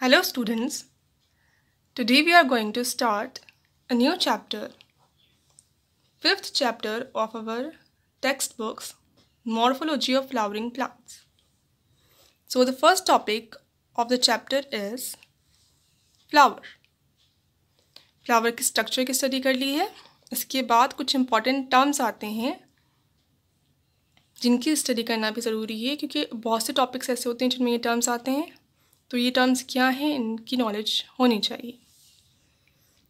Hello students, today we are going to start a new chapter, fifth chapter of our textbooks Morphology of Flowering Plants. So the first topic of the chapter is flower. Flower के structure की study कर ली है इसके बाद कुछ important terms आते हैं जिनकी स्टडी करना भी ज़रूरी है क्योंकि बहुत से टॉपिक्स ऐसे होते हैं जिनमें ये टर्म्स आते हैं तो ये टर्म्स क्या हैं इनकी नॉलेज होनी चाहिए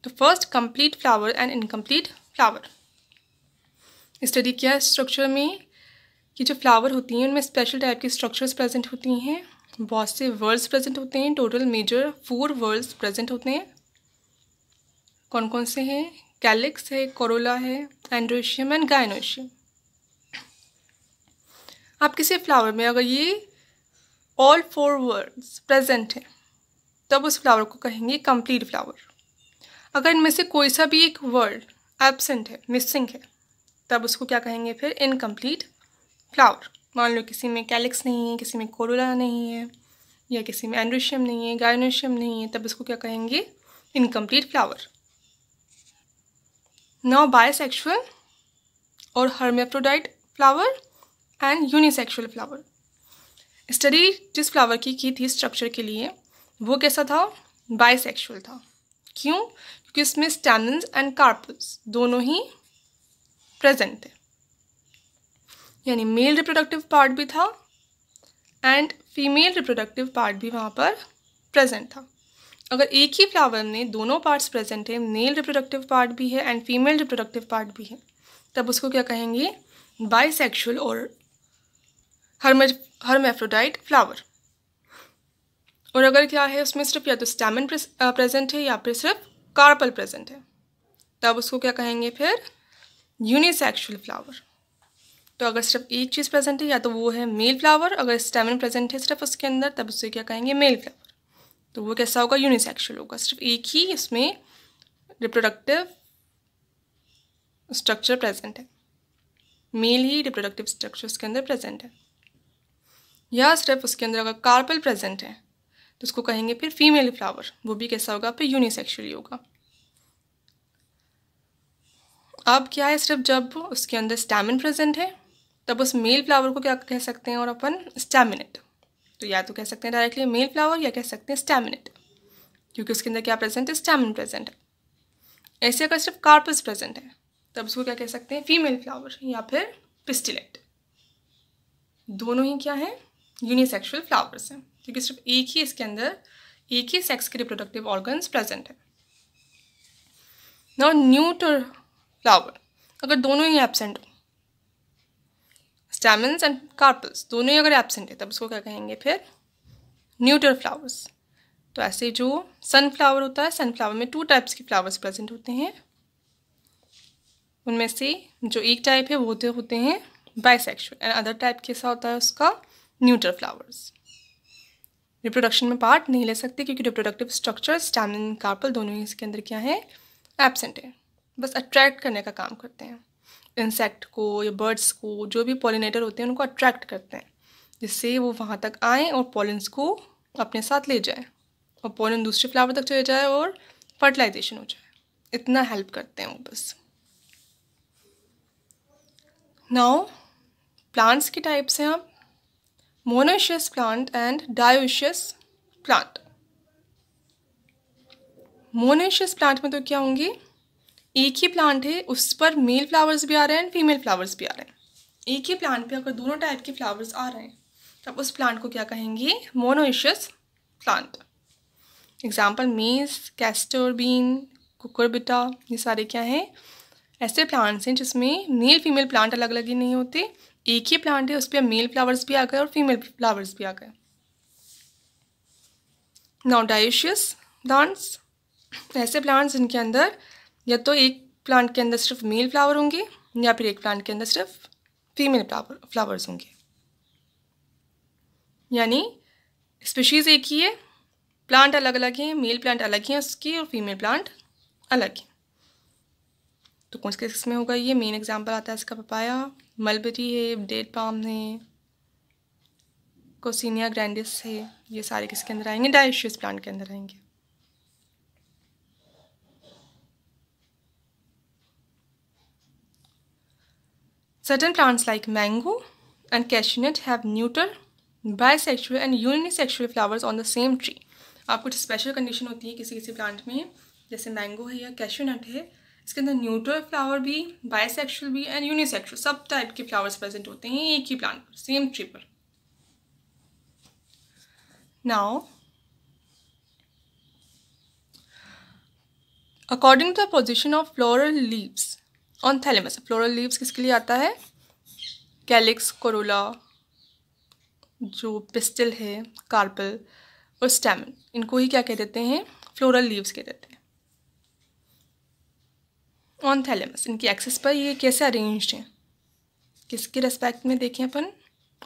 तो first complete flower and incomplete flower study किया स्ट्रक्चर में कि जो फ्लावर होती हैं उनमें स्पेशल टाइप की स्ट्रक्चर्स प्रेजेंट होती हैं बहुत से वर्ड्स प्रेजेंट होते हैं total major four words present होते हैं कौन कौन से हैं कैलिक्स है कोरोला है एंड्रोशियम एंड गायनोशियम आप किसी फ्लावर में अगर ये ऑल फोर वर्ड्स प्रेजेंट हैं तब उस फ्लावर को कहेंगे कंप्लीट फ्लावर अगर इनमें से कोई सा भी एक वर्ड एबसेंट है मिसिंग है तब उसको क्या कहेंगे फिर इनकम्प्लीट फ्लावर मान लो किसी में कैलिक्स नहीं है किसी में कोरोला नहीं है या किसी में एंड्रोशियम नहीं है गायनोशियम नहीं है तब उसको क्या कहेंगे इनकम्प्लीट फ्लावर नौ बायसेक्शुअल और hermaphrodite flower and unisexual flower study जिस फ्लावर की की थी स्ट्रक्चर के लिए वो कैसा था बाइसेक्सुअल था क्यों क्योंकि इसमें स्टैनन्स एंड कार्पल्स दोनों ही प्रेजेंट थे यानी मेल रिप्रोडक्टिव पार्ट भी था एंड फीमेल रिप्रोडक्टिव पार्ट भी वहाँ पर प्रेजेंट था अगर एक ही फ्लावर में दोनों पार्ट्स प्रेजेंट है मेल रिप्रोडक्टिव पार्ट भी है एंड फीमेल रिप्रोडक्टिव पार्ट भी है तब उसको क्या कहेंगे बाइसेक्सुअल और हर्मेफ्रोडाइट फ्लावर और अगर क्या है उसमें सिर्फ या तो स्टैमिन प्रेजेंट है या फिर सिर्फ कार्पल प्रेजेंट है तब उसको क्या कहेंगे फिर यूनिसेक्शुअल फ्लावर तो अगर सिर्फ एक चीज़ प्रेजेंट है या तो वो है मेल फ्लावर अगर स्टैमिन प्रेजेंट है सिर्फ उसके अंदर तब उससे क्या कहेंगे मेल फ्लावर तो वो कैसा होगा यूनिसेक्शुअल होगा सिर्फ एक ही इसमें रिप्रोडक्टिव स्ट्रक्चर प्रेजेंट है मेल ही रिप्रोडक्टिव स्ट्रक्चर उसके अंदर प्रेजेंट है या सिर्फ उसके अंदर अगर कार्पल प्रेजेंट है तो उसको कहेंगे फिर फीमेल फ्लावर वो भी कैसा होगा फिर यूनिसेक्शुअली होगा अब क्या है सिर्फ जब उसके अंदर स्टैमिन प्रेजेंट है तब उस मेल फ्लावर को क्या कह सकते हैं और अपन स्टैमिनेट तो या तो कह सकते हैं डायरेक्टली मेल फ्लावर या कह सकते हैं स्टैमिनेट क्योंकि उसके अंदर क्या प्रेजेंट है स्टैमिन प्रेजेंट है ऐसे अगर सिर्फ कार्पस प्रेजेंट है तब उसको क्या कह सकते हैं फीमेल फ्लावर या फिर पिस्टिलेट दोनों ही क्या है यूनिसेक्शुअल फ्लावर्स हैं क्योंकि सिर्फ एक ही इसके अंदर एक ही सेक्स के रिप्रोडक्टिव ऑर्गन्स प्रेजेंट है ना न्यूट फ्लावर अगर दोनों ही एबसेंट हो स्टैमस एंड कार्पल्स दोनों ही अगर एबसेंट है तब उसको क्या कहेंगे फिर न्यूटर फ्लावर्स तो ऐसे जो सनफ्लावर होता है सनफ्लावर में टू टाइप्स के फ्लावर्स प्रेजेंट होते हैं उनमें से जो एक टाइप है वो होते होते हैं बाइसेक्शुअल एंड अदर टाइप कैसा होता है उसका न्यूट्रल फ्लावर्स रिप्रोडक्शन में पार्ट नहीं ले सकते क्योंकि रिप्रोडक्टिव स्ट्रक्चर स्टैमिन कार्पल दोनों ही इसके अंदर क्या है एबसेंट है बस अट्रैक्ट करने का काम करते हैं इंसेक्ट को या बर्ड्स को जो भी पॉलिनेटर होते हैं उनको अट्रैक्ट करते हैं जिससे वो वहाँ तक आएँ और पॉलिन्स को अपने साथ ले जाए और पॉलिन दूसरे फ्लावर तक चले जाए और फर्टिलाइजेशन हो जाए इतना हेल्प करते हैं वो बस नाउ प्लांट्स के टाइप्स हैं आप monoecious plant and dioecious plant. Monoecious plant में तो क्या होंगे एक ही प्लांट है उस पर मेल फ्लावर्स भी आ रहे हैं एंड फीमेल फ्लावर्स भी आ रहे हैं एक ही प्लांट पे अगर दोनों टाइप के फ्लावर्स आ रहे हैं तब उस प्लांट को क्या कहेंगे monoecious plant example maize castor bean cucurbita ये सारे क्या हैं ऐसे प्लांट्स हैं जिसमें मेल फीमेल प्लांट अलग अलग ही नहीं होते एक ही प्लांट है उस पर मेल फ्लावर्स भी आ गए और फीमेल फ्लावर्स भी आ गए नाउ डाइशियस प्लांट्स ऐसे प्लांट्स जिनके अंदर या तो एक प्लांट के अंदर सिर्फ मेल फ्लावर होंगे या फिर एक प्लांट के अंदर सिर्फ फीमेल फ्लावर फ्लावर्स होंगे यानी स्पीशीज़ एक ही है प्लांट अलग अलग हैं मेल प्लांट अलग हैं उसकी और फीमेल प्लांट अलग हैं तो कौन से किस्म में होगा ये मेन एग्जांपल आता है इसका पपाया मलबरी है डेड पाम है कोसिनिया ग्रैंडिस है ये सारे किसके अंदर आएंगे डायशियस प्लांट के अंदर आएंगे certain plants like mango and cashew nut have bi bisexual and unisexual flowers on the same tree आप कुछ स्पेशल कंडीशन होती है किसी किसी प्लांट में जैसे मैंगो है या कैशोनट है इसके अंदर न्यूट्रल फ्लावर भी बायसेक्शुअल भी एंड यूनिसेक्शुअल सब टाइप के फ्लावर्स प्रेजेंट होते हैं एक ही प्लांट पर सेम ट्री पर now according to the position of floral leaves on thalamus floral leaves किसके लिए आता है कैलिक्स कोरोला जो पिस्टल है कार्पल और स्टेमन इनको ही क्या कह देते हैं फ्लोरल लीव्स कह देते हैं ऑन थैलेमस इनकी एक्सेस पर ये कैसे अरेंज हैं किसके रेस्पेक्ट में देखें अपन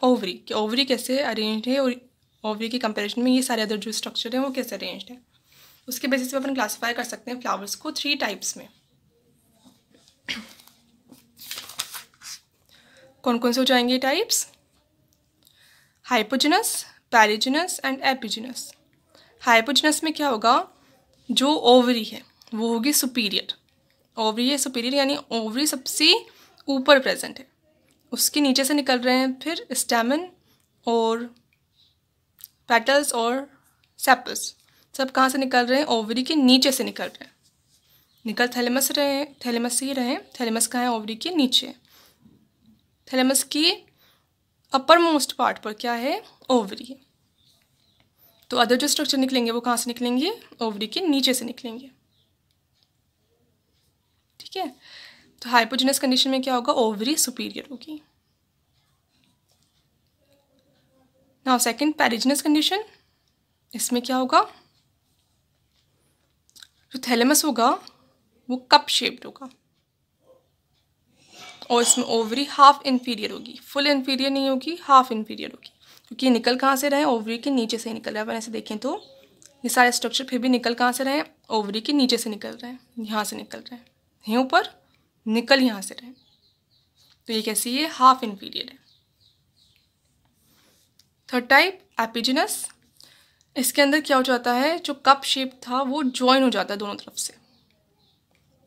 ओवरी कि ओवरी कैसे अरेंज है और ओवरी के कंपेरिजन में ये सारे अदर जो स्ट्रक्चर हैं वो कैसे अरेंज हैं उसके बेसिस पे अपन क्लासीफाई कर सकते हैं फ्लावर्स को थ्री टाइप्स में कौन कौन से हो जाएंगे टाइप्स हाइपोजिनस पैरिजिनस एंड एपिजिनस हाइपोजिनस में क्या होगा जो ओवरी है वो होगी सुपीरियर ओवरी है सुपीरियर यानी ओवरी सबसे ऊपर प्रेजेंट है उसके नीचे से निकल रहे हैं फिर स्टेमन और पेटल्स और सेपल्स सब कहाँ से निकल रहे हैं ओवरी के नीचे से निकल रहे हैं निकल थैलेमस रहे थैलेमस ही रहे थैलेमस कहाँ है ओवरी के नीचे थैलेमस की अपर मोस्ट पार्ट पर क्या है ओवरी तो अदर जो स्ट्रक्चर निकलेंगे वो कहाँ से निकलेंगे ओवरी के नीचे से निकलेंगे ठीक है तो हाइपोजिनस कंडीशन में क्या होगा ओवरी सुपीरियर होगी नाउ सेकंड पैरिजिनस कंडीशन इसमें क्या होगा जो थैलेमस होगा वो कप शेप्ड होगा और इसमें ओवरी हाफ इन्फीरियर होगी फुल इन्फीरियर नहीं होगी हाफ इन्फीरियर होगी क्योंकि निकल कहाँ से रहे ओवरी के नीचे से निकल रहा है अपन ऐसे देखें तो ये सारे स्ट्रक्चर फिर भी निकल कहाँ से रहे ओवरी के नीचे से निकल रहे हैं यहाँ से निकल रहे हैं हैं ऊपर निकल यहाँ से रहे तो ये कैसी है हाफ इन्फीरियर है थर्ड टाइप एपिजिनस इसके अंदर क्या हो जाता है जो कप शेप था वो ज्वाइन हो जाता है दोनों तरफ से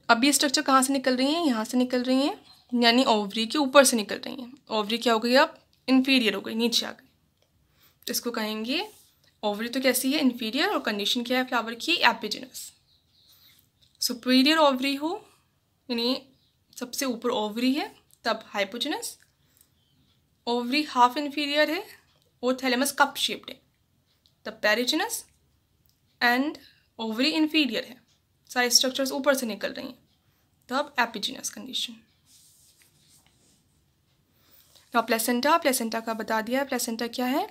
अब ये स्ट्रक्चर कहाँ से निकल रही हैं यहाँ से निकल रही हैं यानी ओवरी के ऊपर से निकल रही हैं ओवरी क्या हो गई अब इन्फीरियर हो गई नीचे आ गई तो इसको कहेंगे ओवरी तो कैसी है इन्फीरियर और कंडीशन क्या है फ्लावर की एपिजिनस सुपीरियर ओवरी हो यानी सबसे ऊपर ओवरी है तब हाइपोजनस ओवरी हाफ इन्फीरियर है और थैलेमस कप शेप्ड है तब पैरिजनस एंड ओवरी इन्फीरियर है सारे स्ट्रक्चर्स ऊपर से निकल रही हैं तब एपिजिनस कंडीशन ना प्लेसेंटा प्लेसेंटा का बता दिया प्लेसेंटा क्या है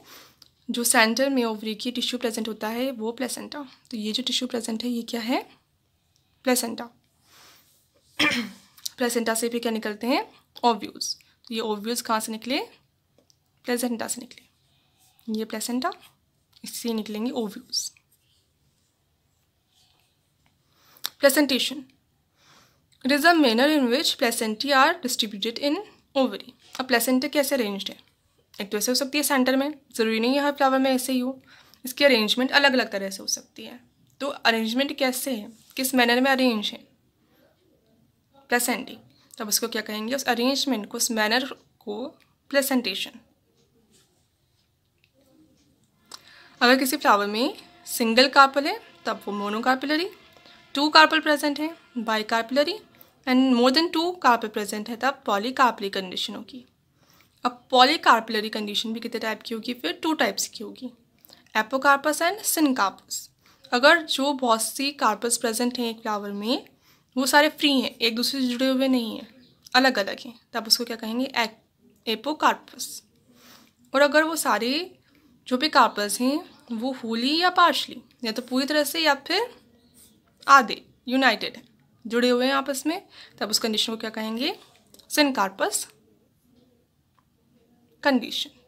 जो सेंटर में ओवरी की टिश्यू प्रेजेंट होता है वो प्लेसेंटा तो ये जो टिश्यू प्रेजेंट है ये क्या है प्लेसेंटा प्लेसेंटा से भी क्या निकलते हैं ओव्यूज तो ये ओव्यूज कहाँ से निकले प्लेसेंटा से निकले ये प्लेसेंटा इससे निकलेंगे ovules placentation it is a manner in which placentae are distributed in ovary अब प्लेसेंटा कैसे अरेंज है एक तो ऐसे हो सकती है सेंटर में ज़रूरी नहीं है हर फ्लावर में ऐसे ही हो इसकी अरेंजमेंट अलग अलग तरह से हो सकती है तो अरेंजमेंट कैसे है किस मैनर में अरेंज है प्लेसेंडी तब इसको क्या कहेंगे उस अरेंजमेंट को उस मैनर को प्लेसेंटेशन अगर किसी फ्लावर में सिंगल कार्पल है तब वो मोनोकार्पिलरी टू कार्पल प्रेजेंट है bicarpellary and more than two carpel present है तब पॉलीकार्पलरी कंडीशन होगी अब पॉलीकार्पलरी कंडीशन भी कितने टाइप की होगी फिर टू टाइप्स की होगी एपोकार्पस एंड सिनकार्पस अगर जो बहुत सी कार्पस प्रेजेंट हैं एक फ्लावर में वो सारे फ्री हैं एक दूसरे से जुड़े हुए नहीं हैं अलग अलग हैं तब तो उसको क्या कहेंगे एक, एपोकार्पस और अगर वो सारे जो भी कार्पस हैं वो होली या पार्शली या तो पूरी तरह से या फिर आधे यूनाइटेड हैं जुड़े हुए हैं आपस में तब तो उस कंडीशन को क्या कहेंगे सिनकार्पस कंडीशन